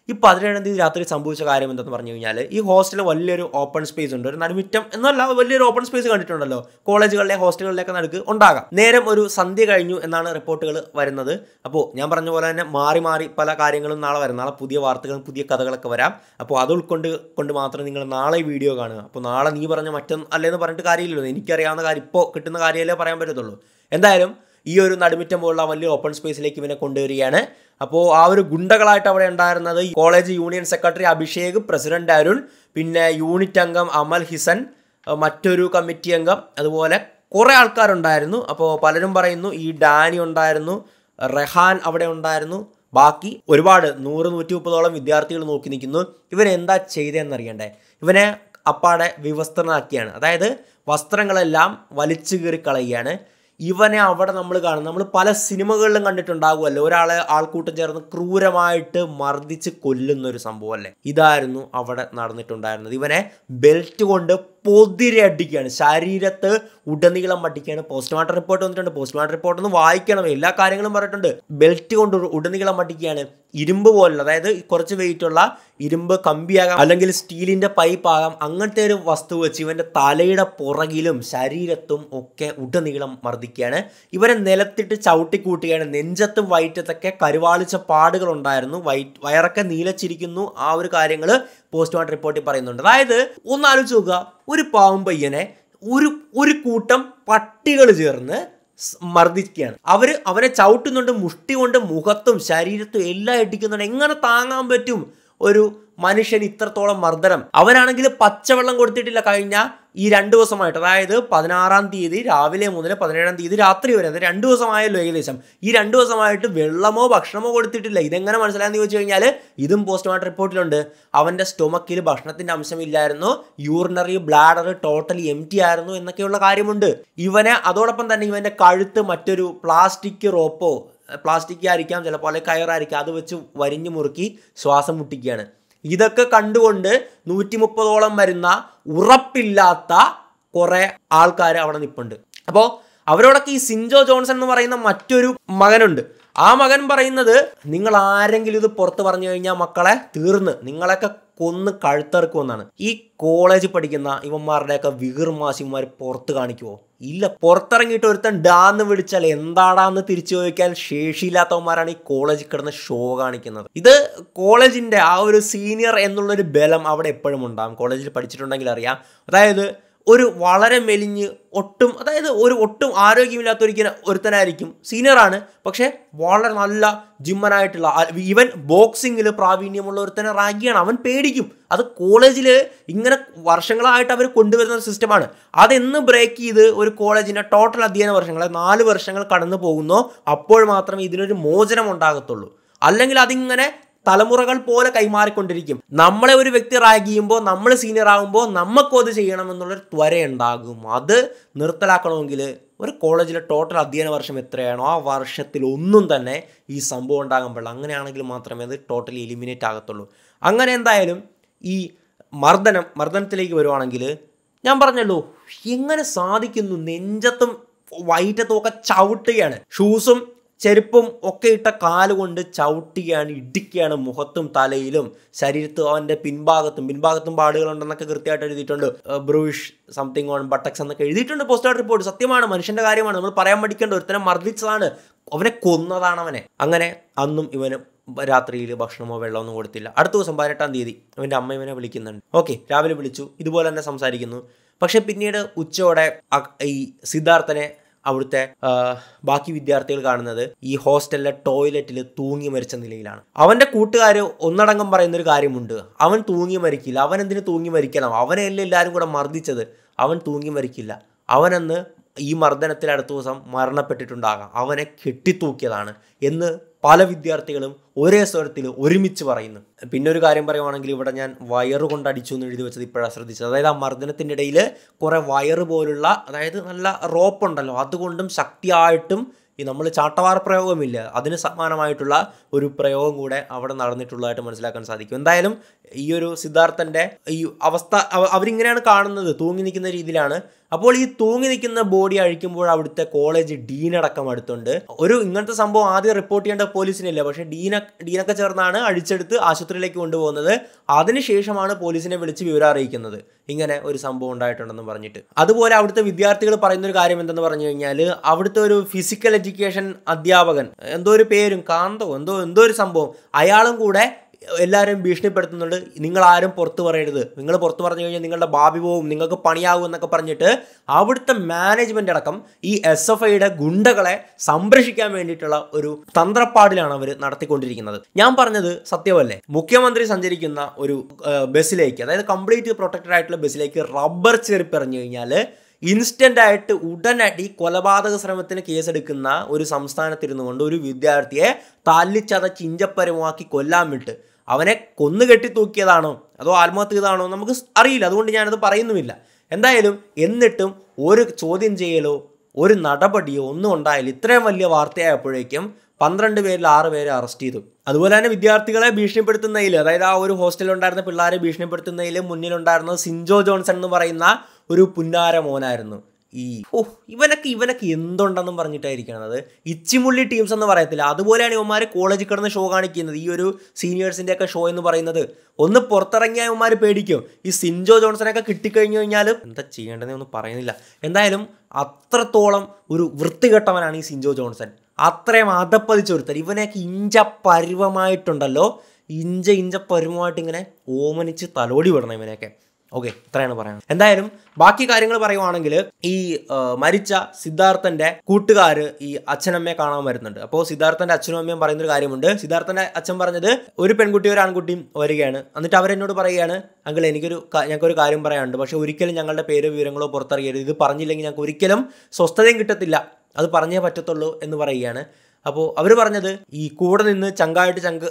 ഈ പതിനേഴാം തീയതി രാത്രി സംഭവിച്ച കാര്യം എന്തെന്ന് പറഞ്ഞു കഴിഞ്ഞാൽ ഈ ഹോസ്റ്റലിൽ വലിയൊരു ഓപ്പൺ സ്പേസ് ഉണ്ട് ഒരു നടുമുറ്റം എന്നല്ല വലിയൊരു ഓപ്പൺ സ്പേസ് കണ്ടിട്ടുണ്ടല്ലോ കോളേജുകളിലെ ഹോസ്റ്റലുകളിലൊക്കെ നടക്ക് ഉണ്ടാകാം നേരം ഒരു സന്ധ്യ കഴിഞ്ഞു എന്നാണ് റിപ്പോർട്ടുകൾ വരുന്നത് അപ്പോൾ ഞാൻ പറഞ്ഞ പോലെ തന്നെ മാറി മാറി പല കാര്യങ്ങളും നാളെ വരാം നാളെ പുതിയ വാർത്തകളും പുതിയ കഥകളൊക്കെ വരാം അപ്പോൾ അത് ഉൾക്കൊണ്ട് കൊണ്ട് മാത്രം നിങ്ങൾ നാളെ വീഡിയോ കാണുക അപ്പോൾ നാളെ നീ പറഞ്ഞ മറ്റൊന്നും അല്ലേന്ന് പറഞ്ഞിട്ട് കാര്യമില്ലല്ലോ എനിക്കറിയാവുന്ന കാര്യം ഇപ്പോൾ കിട്ടുന്ന കാര്യമല്ലേ പറയാൻ പറ്റത്തുള്ളൂ എന്തായാലും ഈ ഒരു നടുമുറ്റം പോലുള്ള വലിയ ഓപ്പൺ സ്പേസിലേക്ക് ഇവനെ കൊണ്ടുവരികയാണ് അപ്പോൾ ആ ഒരു ഗുണ്ടകളായിട്ട് അവിടെ ഉണ്ടായിരുന്നത് college union secretary Abhishek president Arun പിന്നെ യൂണിറ്റ് അംഗം അമൽ ഹിസൻ മറ്റൊരു കമ്മിറ്റി അംഗം അതുപോലെ കുറേ ആൾക്കാരുണ്ടായിരുന്നു അപ്പോൾ പലരും പറയുന്നു ഈ ഡാനി ഉണ്ടായിരുന്നു റെഹാൻ അവിടെ ഉണ്ടായിരുന്നു ബാക്കി ഒരുപാട് നൂറ് നൂറ്റി മുപ്പതോളം വിദ്യാർത്ഥികൾ നോക്കി നിൽക്കുന്നു ഇവരെന്താ ചെയ്തതെന്നറിയണ്ടേ ഇവനെ അപ്പാടെ വിവസ്ത്രനാക്കിയാണ് അതായത് വസ്ത്രങ്ങളെല്ലാം വലിച്ചു കീറി കളയുകയാണ് ഇവനെ അവിടെ നമ്മൾ കാണും നമ്മൾ പല സിനിമകളിലും കണ്ടിട്ടുണ്ടാകുമല്ലോ ഒരാളെ ആൾക്കൂട്ടം ചേർന്ന് ക്രൂരമായിട്ട് മർദ്ദിച്ച് കൊല്ലുന്ന ഒരു സംഭവം അല്ലേ ഇതായിരുന്നു അവിടെ നടന്നിട്ടുണ്ടായിരുന്നത് ഇവനെ ബെൽറ്റ് കൊണ്ട് പൊതിരെ അടിക്കുകയാണ് ശരീരത്ത് ഉടനീളം അടിക്കുകയാണ് പോസ്റ്റ്മോർട്ടം റിപ്പോർട്ട് വന്നിട്ടുണ്ട് പോസ്റ്റ്മോർട്ടം റിപ്പോർട്ട് ഒന്ന് വായിക്കണം എല്ലാ കാര്യങ്ങളും പറഞ്ഞിട്ടുണ്ട് ബെൽറ്റ് കൊണ്ട് ഉടനീളം അടിക്കുകയാണ് ഇരുമ്പ് പോലുള്ള അതായത് കുറച്ച് വെയിറ്റ് ഉള്ള ഇരുമ്പ് കമ്പിയാകാം അല്ലെങ്കിൽ സ്റ്റീലിൻ്റെ പൈപ്പാകാം അങ്ങനത്തെ ഒരു വസ്തു വെച്ച് ഇവൻ്റെ തലയുടെ പുറകിലും ശരീരത്തും ഒക്കെ ഉടനീളം മർദ്ദിക്കുകയാണ് ഇവരെ നിലത്തിട്ട് ചവിട്ടിക്കൂട്ടുകയാണ് നെഞ്ചത്തും വയറ്റത്തൊക്കെ കരുവാളിച്ച പാടുകൾ ഉണ്ടായിരുന്നു വയറൊക്കെ നീലച്ചിരിക്കുന്നു ആ ഒരു കാര്യങ്ങൾ പോസ്റ്റ്മോർട്ടം റിപ്പോർട്ടിൽ പറയുന്നുണ്ട് അതായത് ഒന്ന് ആലോചിച്ച് നോക്കുക ഒരു പാവം പയ്യനെ ഒരു ഒരു കൂട്ടം പട്ടികൾ ചേർന്ന് മർദ്ദിക്കുകയാണ് അവർ അവനെ ചവിട്ടുന്നുണ്ട് മുഷ്ടി കൊണ്ട് മുഖത്തും ശരീരത്തും എല്ലാം ഇടിക്കുന്നുണ്ട് എങ്ങനെ താങ്ങാൻ പറ്റും ഒരു മനുഷ്യൻ ഇത്രത്തോളം മർദ്ദനം അവനാണെങ്കിൽ പച്ചവെള്ളം കൊടുത്തിട്ടില്ല കഴിഞ്ഞ ഈ രണ്ട് ദിവസമായിട്ട് അതായത് പതിനാറാം തീയതി രാവിലെ മുതൽ പതിനേഴാം തീയതി രാത്രി വരെ അത് രണ്ടു ദിവസമായല്ലോ ഏകദേശം ഈ രണ്ട് ദിവസമായിട്ട് വെള്ളമോ ഭക്ഷണമോ കൊടുത്തിട്ടില്ല ഇതെങ്ങനെ മനസ്സിലായെന്ന് ചോദിച്ചു കഴിഞ്ഞാൽ ഇതും പോസ്റ്റ്മോർട്ടം റിപ്പോർട്ടിലുണ്ട് അവൻ്റെ സ്റ്റൊമക്കിൽ ഭക്ഷണത്തിൻ്റെ അംശമില്ലായിരുന്നു urinary bladder totally M T ആയിരുന്നു എന്നൊക്കെയുള്ള കാര്യമുണ്ട് ഇവനെ അതോടൊപ്പം തന്നെ ഇവൻ്റെ കഴുത്ത് മറ്റൊരു പ്ലാസ്റ്റിക് റോപ്പോ പ്ലാസ്റ്റിക് ആയിരിക്കാം ചിലപ്പോൾ അല്ലെങ്കിൽ കയറായിരിക്കാം അത് വെച്ച് വരിഞ്ഞു മുറുക്കി ശ്വാസം മുട്ടിക്കുകയാണ് ഇതൊക്കെ കണ്ടുകൊണ്ട് നൂറ്റി മുപ്പതോളം വരുന്ന ഉറപ്പില്ലാത്ത കുറേ ആൾക്കാർ അവിടെ നിൽപ്പുണ്ട് അപ്പോൾ അവരോടൊക്കെ ഈ സിൻജോ ജോൺസൺ എന്ന് പറയുന്ന മറ്റൊരു മകനുണ്ട് ആ മകൻ പറയുന്നത് നിങ്ങൾ ആരെങ്കിലും ഇത് പുറത്ത് പറഞ്ഞു കഴിഞ്ഞാൽ മക്കളെ തീർന്ന് നിങ്ങളെയൊക്കെ കൊന്ന് കഴുത്തിറക്കുമെന്നാണ് ഈ കോളേജ് പഠിക്കുന്ന ഇവന്മാരുടെയൊക്കെ വികൃമാശിമാർ പുറത്ത് കാണിക്കുമോ ഇല്ല പുറത്തിറങ്ങിയിട്ട് ഒരുത്തൻ ഡാന്ന് വിളിച്ചാൽ എന്താടാന്ന് തിരിച്ചു ചോദിക്കാൻ ശേഷിയില്ലാത്തവന്മാരാണ് ഈ കോളേജിൽ കിടന്ന് ഷോ കാണിക്കുന്നത് ഇത് കോളേജിൻ്റെ ആ ഒരു സീനിയർ എന്നുള്ളൊരു ബലം അവിടെ എപ്പോഴും ഉണ്ടാകും കോളേജിൽ പഠിച്ചിട്ടുണ്ടെങ്കിൽ അറിയാം അതായത് ഒരു വളരെ മെലിഞ്ഞ് ഒട്ടും അതായത് ഒരു ഒട്ടും ആരോഗ്യമില്ലാത്ത ഒരിക്കൽ ഒരുത്തനായിരിക്കും സീനിയറാണ് പക്ഷേ വളരെ നല്ല ജിമ്മനായിട്ടുള്ള ഈവൻ ബോക്സിങ്ങിൽ പ്രാവീണ്യമുള്ള ഒരുത്തനെ റാങ്കിയാണ് അവൻ പേടിക്കും അത് കോളേജിൽ ഇങ്ങനെ വർഷങ്ങളായിട്ട് അവർ കൊണ്ടുവരുന്ന ഒരു സിസ്റ്റമാണ് അതെന്ന് ബ്രേക്ക് ചെയ്ത് ഒരു കോളേജിൻ്റെ ടോട്ടൽ അധ്യയന വർഷങ്ങൾ നാല് വർഷങ്ങൾ കടന്നു പോകുന്നോ അപ്പോൾ മാത്രമേ ഇതിനൊരു മോചനം ഉണ്ടാകത്തുള്ളൂ അല്ലെങ്കിൽ അതിങ്ങനെ തലമുറകൾ പോലെ കൈമാറിക്കൊണ്ടിരിക്കും നമ്മളെ ഒരു വ്യക്തി റാഗ് ചെയ്യുമ്പോൾ നമ്മൾ സീനിയർ ആകുമ്പോൾ നമുക്കും അത് ചെയ്യണമെന്നുള്ളൊരു ത്വരയുണ്ടാകും അത് നിർത്തലാക്കണമെങ്കിൽ ഒരു കോളേജിലെ ടോട്ടൽ അധ്യയന വർഷം എത്രയാണോ ആ വർഷത്തിൽ ഒന്നും തന്നെ ഈ സംഭവം ഉണ്ടാകാൻ അങ്ങനെയാണെങ്കിൽ മാത്രമേ അത് ടോട്ടലി എലിമിനേറ്റ് ആകത്തുള്ളൂ അങ്ങനെ എന്തായാലും ഈ മർദ്ദനം മർദ്ദനത്തിലേക്ക് വരുവാണെങ്കിൽ ഞാൻ പറഞ്ഞല്ലോ എങ്ങനെ സാധിക്കുന്നു നെഞ്ചത്തും വയറ്റത്തും ഒക്കെ ചവിട്ടുകയാണ് ഷൂസും ചെരുപ്പും ഒക്കെ ഇട്ട കാലുകൊണ്ട് ചവിട്ടുകയാണ് ഇടിക്കുകയാണ് മുഖത്തും തലയിലും ശരീരത്തും അവൻ്റെ പിൻഭാഗത്തും പിൻഭാഗത്തും പാടുകളുണ്ടെന്നൊക്കെ കൃത്യമായിട്ട് എഴുതിയിട്ടുണ്ട് ബ്രൂഷ് സംതിങ് ഓൺ ബട്ടക്സ് എന്നൊക്കെ എഴുതിയിട്ടുണ്ട് പോസ്റ്റ് റിപ്പോർട്ട് സത്യമാണ് മനുഷ്യൻ്റെ കാര്യമാണ് നമ്മൾ പറയാൻ പഠിക്കേണ്ട ഒരുത്തരം മർദ്ദിച്ചതാണ് അവനെ കൊന്നതാണ് അവനെ അങ്ങനെ അന്നും ഇവന് രാത്രിയിൽ ഭക്ഷണമോ ഒന്നും കൊടുത്തില്ല അടുത്ത ദിവസം പതിനെട്ടാം തീയതി അവൻ്റെ അമ്മ ഇവനെ വിളിക്കുന്നുണ്ട് ഓക്കെ രാവിലെ വിളിച്ചു ഇതുപോലെ തന്നെ സംസാരിക്കുന്നു പക്ഷേ പിന്നീട് ഉച്ചയോടെ ഈ സിദ്ധാർത്ഥനെ അവിടുത്തെ ബാക്കി വിദ്യാർത്ഥികൾ കാണുന്നത് ഈ ഹോസ്റ്റലിലെ ടോയ്ലറ്റിൽ തൂങ്ങി മരിച്ച നിലയിലാണ് അവൻ്റെ കൂട്ടുകാർ ഒന്നടങ്കം പറയുന്നൊരു കാര്യമുണ്ട് അവൻ തൂങ്ങി മരിക്കില്ല അവൻ എന്തിന് തൂങ്ങി മരിക്കണം അവനെയല്ലേ എല്ലാവരും കൂടെ മർദ്ദിച്ചത് അവൻ തൂങ്ങി മരിക്കില്ല അവനന്ന് ഈ മർദ്ദനത്തിൽ അടുത്ത ദിവസം മരണപ്പെട്ടിട്ടുണ്ടാകാം അവനെ കെട്ടിത്തൂക്കിയതാണ് എന്ന് പല വിദ്യാർത്ഥികളും ഒരേ സ്വരത്തിൽ ഒരുമിച്ച് പറയുന്നു പിന്നെ ഒരു കാര്യം പറയുവാണെങ്കിൽ ഇവിടെ ഞാൻ വയറ് കൊണ്ട് അടിച്ചു എന്ന് എഴുതി വെച്ചത് ഇപ്പോഴാണ് ശ്രദ്ധിച്ചത് അതായത് ആ മർദ്ദനത്തിൻ്റെ ഇടയിൽ കുറേ വയറ് പോലുള്ള അതായത് നല്ല റോപ്പ് ഉണ്ടല്ലോ അതുകൊണ്ടും ശക്തിയായിട്ടും ഈ നമ്മൾ ചാട്ടവാർ പ്രയോഗമില്ല അതിന് സമാനമായിട്ടുള്ള ഒരു പ്രയോഗം കൂടെ അവിടെ നടന്നിട്ടുള്ളതായിട്ട് മനസ്സിലാക്കാൻ സാധിക്കും എന്തായാലും ഈ ഒരു സിദ്ധാർത്ഥൻ്റെ ഈ അവസ്ഥ അവരിങ്ങനെയാണ് കാണുന്നത് തൂങ്ങി നിൽക്കുന്ന രീതിയിലാണ് അപ്പോൾ ഈ തൂങ്ങി നിൽക്കുന്ന ബോഡി അഴിക്കുമ്പോൾ അവിടുത്തെ കോളേജ് ഡീനടക്കം അടുത്തുണ്ട് ഒരു ഇങ്ങനത്തെ സംഭവം ആദ്യം റിപ്പോർട്ട് ചെയ്യേണ്ട പോലീസിനില്ല പക്ഷേ ഡീന ഡീനൊക്കെ ചേർന്നാണ് അഴിച്ചെടുത്ത് ആശുപത്രിയിലേക്ക് കൊണ്ടുപോകുന്നത് അതിനുശേഷമാണ് പോലീസിനെ വിളിച്ച് വിവരം അറിയിക്കുന്നത് ഇങ്ങനെ ഒരു സംഭവം ഉണ്ടായിട്ടുണ്ടെന്ന് പറഞ്ഞിട്ട് അതുപോലെ അവിടുത്തെ വിദ്യാർത്ഥികൾ പറയുന്ന ഒരു കാര്യം എന്തെന്ന് പറഞ്ഞു കഴിഞ്ഞാൽ അവിടുത്തെ ഒരു ഫിസിക്കൽ എഡ്യൂക്കേഷൻ അധ്യാപകൻ എന്തോ ഒരു പേരും കാന്തോ എന്തോ എന്തോ ഒരു സംഭവം അയാളും കൂടെ എല്ലാവരും ഭീഷണിപ്പെടുത്തുന്നുണ്ട് ആരും പുറത്ത് പറയരുത് നിങ്ങൾ പുറത്ത് പറഞ്ഞു കഴിഞ്ഞാൽ നിങ്ങളുടെ ഭാവി പോവും നിങ്ങൾക്ക് പണിയാകും എന്നൊക്കെ പറഞ്ഞിട്ട് അവിടുത്തെ മാനേജ്മെന്റ് അടക്കം ഈ എസ് എഫ് ഐയുടെ ഗുണ്ടകളെ സംരക്ഷിക്കാൻ വേണ്ടിയിട്ടുള്ള ഒരു തന്ത്രപ്പാടിലാണ് അവർ നടത്തിക്കൊണ്ടിരിക്കുന്നത് ഞാൻ പറഞ്ഞത് സത്യമല്ലേ മുഖ്യമന്ത്രി സഞ്ചരിക്കുന്ന ഒരു ബസ്സിലേക്ക് അതായത് കംപ്ലീറ്റ് പ്രൊട്ടക്റ്റഡ് ആയിട്ടുള്ള ബസ്സിലേക്ക് റബ്ബർ ഇറങ്ങി കഴിഞ്ഞാൽ ഇൻസ്റ്റന്റ് ആയിട്ട് ഉടനടി കൊലപാതക ശ്രമത്തിന് കേസെടുക്കുന്ന ഒരു സംസ്ഥാനത്തിരുന്നു കൊണ്ട് ഒരു വിദ്യാർത്ഥിയെ തല്ലിച്ചതച്ച് ചിഞ്ചപ്പരമാക്കി കൊല്ലാൻ വിട്ട് അവനെ കൊന്നു കെട്ടി തൂക്കിയതാണോ അതോ ആത്മഹത്യ ചെയ്താണോ നമുക്ക് അറിയില്ല അതുകൊണ്ട് ഞാനത് പറയുന്നുമില്ല എന്തായാലും എന്നിട്ടും ഒരു ചോദ്യം ചെയ്യലോ ഒരു നടപടിയോ ഒന്നും ഉണ്ടായില്ല ഇത്രയും വലിയ വാർത്തയായപ്പോഴേക്കും പന്ത്രണ്ട് പേരിൽ ആറ് പേരെ അറസ്റ്റ് ചെയ്തു അതുപോലെ തന്നെ വിദ്യാർത്ഥികളെ ഭീഷണിപ്പെടുത്തുന്നതിൽ അതായത് ആ ഒരു ഹോസ്റ്റലിലുണ്ടായിരുന്ന പിള്ളേരെ ഭീഷണിപ്പെടുത്തുന്നതിൽ മുന്നിലുണ്ടായിരുന്നത് സിൻജോ ജോൺസൺ എന്ന് പറയുന്ന ഒരു പുന്നാര മോനായിരുന്നു ഈ ഓ ഇവനൊക്കെ ഇവനൊക്കെ എന്തുണ്ടെന്നും പറഞ്ഞിട്ടായിരിക്കണത് ഇച്ചിമുള്ളി ടീംസ് എന്ന് പറയത്തില്ല അതുപോലെയാണ് ഇവന്മാർ കോളേജിൽ കിടന്ന് ഷോ കാണിക്കുന്നത് ഈ ഒരു സീനിയേഴ്സിൻ്റെ ഒക്കെ ഷോ എന്ന് പറയുന്നത് ഒന്ന് പുറത്തിറങ്ങിയ ഇവന്മാർ പേടിക്കും ഈ സിൻജോ ജോൺസനൊക്കെ കിട്ടിക്കഴിഞ്ഞു കഴിഞ്ഞാൽ എന്താ ചെയ്യേണ്ടതെന്ന് ഒന്നും പറയുന്നില്ല എന്തായാലും അത്രത്തോളം ഒരു വൃത്തികെട്ടവനാണ് ഈ സിൻജോ ജോൺസൺ അത്രയും അതപ്പതിച്ചൊരുത്തൻ ഇവനെയൊക്കെ ഇഞ്ച പരുവമായിട്ടുണ്ടല്ലോ ഇഞ്ച ഇഞ്ച പരുവമായിട്ട് ഇങ്ങനെ ഓമനിച്ച് തലോടി വിടണം ഇവനെയൊക്കെ ഓക്കെ ഇത്രയാണ് പറയുന്നത് എന്തായാലും ബാക്കി കാര്യങ്ങൾ പറയുവാണെങ്കിൽ ഈ മരിച്ച സിദ്ധാർത്ഥന്റെ കൂട്ടുകാർ ഈ അച്ഛനമ്മയെ കാണാൻ വരുന്നുണ്ട് അപ്പോൾ സിദ്ധാർത്ഥന്റെ അച്ഛനും അമ്മയും പറയുന്ന ഒരു കാര്യമുണ്ട് സിദ്ധാർത്ഥന്റെ അച്ഛൻ പറഞ്ഞത് ഒരു പെൺകുട്ടിയും ഒരു ആൺകുട്ടിയും വരികയാണ് എന്നിട്ട് അവരെന്നോട് പറയുകയാണ് അങ്കിൾ എനിക്കൊരു ഞങ്ങൾക്കൊരു കാര്യം പറയാനുണ്ട് പക്ഷെ ഒരിക്കലും ഞങ്ങളുടെ പേര് വിവരങ്ങളോ പുറത്തറിയരുത് ഇത് പറഞ്ഞില്ലെങ്കിൽ ഞങ്ങൾക്ക് ഒരിക്കലും സ്വസ്ഥതയും കിട്ടത്തില്ല അത് പറഞ്ഞേ പറ്റത്തുള്ളൂ എന്ന് പറയുകയാണ് അപ്പോൾ അവർ പറഞ്ഞത് ഈ കൂടെ നിന്ന് ചങ്കായിട്ട് ചങ്ക്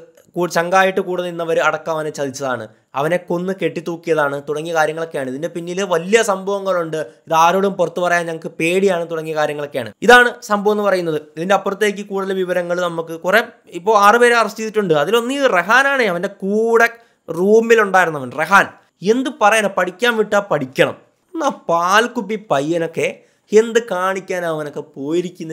ചങ്കായിട്ട് കൂടെ നിന്നവർ അടക്കം അവനെ ചതിച്ചതാണ് അവനെ കൊന്ന് കെട്ടിത്തൂക്കിയതാണ് തുടങ്ങിയ കാര്യങ്ങളൊക്കെയാണ് ഇതിൻ്റെ പിന്നിൽ വലിയ സംഭവങ്ങളുണ്ട് ഇത് ആരോടും പുറത്തു പറയാൻ ഞങ്ങൾക്ക് പേടിയാണ് തുടങ്ങിയ കാര്യങ്ങളൊക്കെയാണ് ഇതാണ് സംഭവം എന്ന് പറയുന്നത് ഇതിൻ്റെ അപ്പുറത്തേക്ക് കൂടുതൽ വിവരങ്ങൾ നമുക്ക് കുറേ ഇപ്പോൾ ആറുപേരെ അറസ്റ്റ് ചെയ്തിട്ടുണ്ട് അതിലൊന്നീ റഹാനാണ് അവൻ്റെ കൂടെ റൂമിലുണ്ടായിരുന്നവൻ റഹാൻ എന്ത് പറയണം പഠിക്കാൻ വിട്ടാൽ പഠിക്കണം എന്നാൽ പാൽക്കുപ്പി പയ്യനൊക്കെ എന്ത് കാണിക്കാൻ അവനൊക്കെ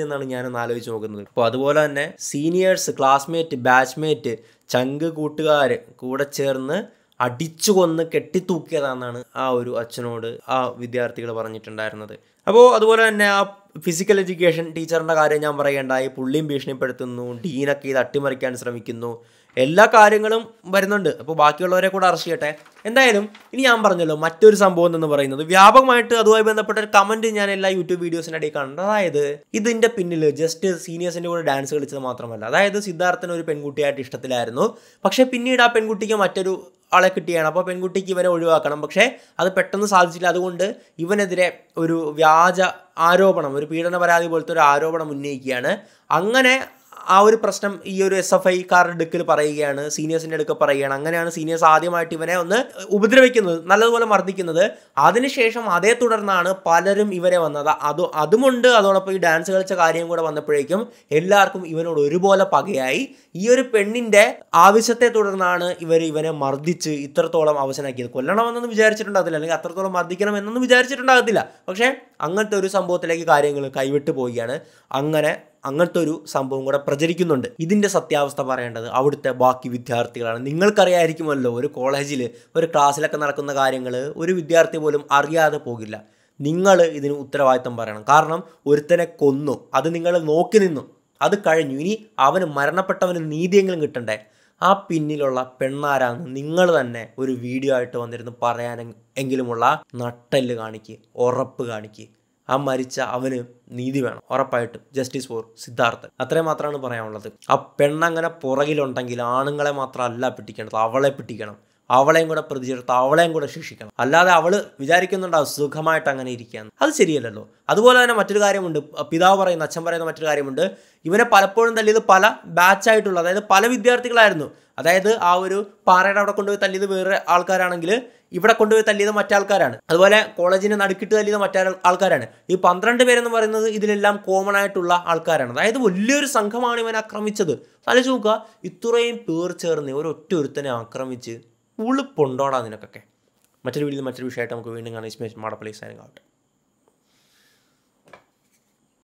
എന്നാണ് ഞാനൊന്ന് ആലോചിച്ച് നോക്കുന്നത് അപ്പോൾ അതുപോലെ തന്നെ സീനിയേഴ്സ് ക്ലാസ്മേറ്റ് ബാച്ച്മേറ്റ് ചങ്ക് കൂട്ടുകാർ കൂടെ ചേർന്ന് അടിച്ചു കൊന്ന് കെട്ടിത്തൂക്കിയതാണെന്നാണ് ആ ഒരു അച്ഛനോട് ആ വിദ്യാർത്ഥികൾ പറഞ്ഞിട്ടുണ്ടായിരുന്നത് അപ്പോൾ അതുപോലെ തന്നെ ആ ഫിസിക്കൽ എഡ്യൂക്കേഷൻ ടീച്ചറിൻ്റെ കാര്യം ഞാൻ പറയേണ്ടായി പുള്ളിയും ഭീഷണിപ്പെടുത്തുന്നു ഡീനൊക്കെ ഇത് അട്ടിമറിക്കാൻ ശ്രമിക്കുന്നു എല്ലാ കാര്യങ്ങളും വരുന്നുണ്ട് അപ്പോൾ ബാക്കിയുള്ളവരെ കൂടെ അറസ്റ്റ് ചെയ്യട്ടെ എന്തായാലും ഇനി ഞാൻ പറഞ്ഞല്ലോ മറ്റൊരു സംഭവം എന്ന് പറയുന്നത് വ്യാപകമായിട്ട് അതുമായി ബന്ധപ്പെട്ട ഒരു കമന്റ് ഞാൻ എല്ലാ യൂട്യൂബ് വീഡിയോസിൻ്റെ ഇടയിൽ കാണുന്നത് അതായത് ഇതിന്റെ പിന്നിൽ ജസ്റ്റ് സീനിയേഴ്സിന്റെ കൂടെ ഡാൻസ് കളിച്ചത് മാത്രമല്ല അതായത് സിദ്ധാർത്ഥന ഒരു പെൺകുട്ടിയായിട്ട് ഇഷ്ടത്തിലായിരുന്നു പക്ഷേ പിന്നീട് ആ പെൺകുട്ടിക്ക് മറ്റൊരു ആളെ കിട്ടിയാണ് അപ്പോൾ പെൺകുട്ടിക്ക് ഇവനെ ഒഴിവാക്കണം പക്ഷേ അത് പെട്ടെന്ന് സാധിച്ചില്ല അതുകൊണ്ട് ഇവനെതിരെ ഒരു വ്യാജ ആരോപണം ഒരു പീഡന പരാതി പോലത്തെ ഒരു ആരോപണം ഉന്നയിക്കുകയാണ് അങ്ങനെ ആ ഒരു പ്രശ്നം ഈ ഒരു എസ് എഫ് ഐക്കാരുടെ അടുക്കൽ പറയുകയാണ് സീനിയേഴ്സിന്റെ അടുക്കൽ പറയുകയാണ് അങ്ങനെയാണ് സീനിയേഴ്സ് ആദ്യമായിട്ട് ഇവനെ ഒന്ന് ഉപദ്രവിക്കുന്നത് നല്ലതുപോലെ മർദ്ദിക്കുന്നത് അതിനുശേഷം അതേ തുടർന്നാണ് പലരും ഇവരെ വന്നത് അത് അതുമുണ്ട് അതോടൊപ്പം ഈ ഡാൻസ് കളിച്ച കാര്യം കൂടെ വന്നപ്പോഴേക്കും എല്ലാവർക്കും ഇവനോട് ഒരുപോലെ പകയായി ഈ ഒരു പെണ്ണിന്റെ ആവശ്യത്തെ തുടർന്നാണ് ഇവർ ഇവനെ മർദ്ദിച്ച് ഇത്രത്തോളം അവസനാക്കിയത് കൊല്ലണമെന്നൊന്നും വിചാരിച്ചിട്ടുണ്ടാകത്തില്ല അല്ലെങ്കിൽ അത്രത്തോളം മർദ്ദിക്കണം എന്നൊന്നും വിചാരിച്ചിട്ടുണ്ടാകത്തില്ല പക്ഷേ അങ്ങനത്തെ ഒരു സംഭവത്തിലേക്ക് കാര്യങ്ങൾ കൈവിട്ടു പോവുകയാണ് അങ്ങനെ അങ്ങനത്തെ ഒരു സംഭവം കൂടെ പ്രചരിക്കുന്നുണ്ട് ഇതിന്റെ സത്യാവസ്ഥ പറയേണ്ടത് അവിടുത്തെ ബാക്കി വിദ്യാർത്ഥികളാണ് നിങ്ങൾക്കറിയായിരിക്കുമല്ലോ ഒരു കോളേജിൽ ഒരു ക്ലാസ്സിലൊക്കെ നടക്കുന്ന കാര്യങ്ങൾ ഒരു വിദ്യാർത്ഥി പോലും അറിയാതെ പോകില്ല നിങ്ങൾ ഇതിന് ഉത്തരവാദിത്തം പറയണം കാരണം ഒരുത്തനെ കൊന്നു അത് നിങ്ങൾ നോക്കി നിന്നു അത് കഴിഞ്ഞു ഇനി അവന് മരണപ്പെട്ടവന് നീതിയെങ്കിലും കിട്ടണ്ടേ ആ പിന്നിലുള്ള പെണ്ണാരാന്ന് നിങ്ങൾ തന്നെ ഒരു വീഡിയോ ആയിട്ട് വന്നിരുന്ന് പറയാൻ എങ്കിലുമുള്ള നട്ടല് കാണിക്കുക ഉറപ്പ് കാണിക്കുക ആ മരിച്ച അവന് നീതി വേണം ഉറപ്പായിട്ടും ജസ്റ്റിസ് ഫോർ സിദ്ധാർത്ഥൻ അത്രയും മാത്രമാണ് പറയാനുള്ളത് ആ പെണ്ണങ്ങനെ പുറകിലുണ്ടെങ്കിൽ ആണുങ്ങളെ മാത്രമല്ല പിടിക്കേണ്ടത് അവളെ പിടിക്കണം അവളെയും കൂടെ പ്രതിചേർത്ത് അവളെയും കൂടെ ശിക്ഷിക്കണം അല്ലാതെ അവൾ വിചാരിക്കുന്നുണ്ടാവും സുഖമായിട്ട് അങ്ങനെ ഇരിക്കുകയാണ് അത് ശരിയല്ലല്ലോ അതുപോലെ തന്നെ മറ്റൊരു കാര്യമുണ്ട് പിതാവ് പറയുന്ന അച്ഛൻ പറയുന്ന മറ്റൊരു കാര്യമുണ്ട് ഇവനെ പലപ്പോഴും തല്ലിയത് പല ബാച്ചായിട്ടുള്ള അതായത് പല വിദ്യാർത്ഥികളായിരുന്നു അതായത് ആ ഒരു പാറയുടെ അവിടെ കൊണ്ടുപോയി തല്ലിയത് വേറെ ആൾക്കാരാണെങ്കിൽ ഇവിടെ കൊണ്ടുപോയി തല്ലിയത് മറ്റാൾക്കാരാണ് അതുപോലെ കോളേജിനെ നടുക്കിട്ട് തല്ലിയത് മറ്റാ ആൾക്കാരാണ് ഈ പന്ത്രണ്ട് പേരെന്ന് പറയുന്നത് ഇതിലെല്ലാം കോമൺ ആയിട്ടുള്ള ആൾക്കാരാണ് അതായത് വലിയൊരു സംഘമാണ് ഇവൻ ആക്രമിച്ചത് ആലോചിച്ച് നോക്കുക ഇത്രയും പേർ ചേർന്ന് ഒരൊറ്റ ഒരുത്തനെ ആക്രമിച്ച് ഉളുപ്പുണ്ടോടാ നിനക്കൊക്കെ മറ്റൊരു വീട്ടിൽ മറ്റൊരു വിഷയമായിട്ട് നമുക്ക് വീണ്ടും കാണാം മാഡപ്പള്ളി മാടപ്പള്ളി ആവട്ടെ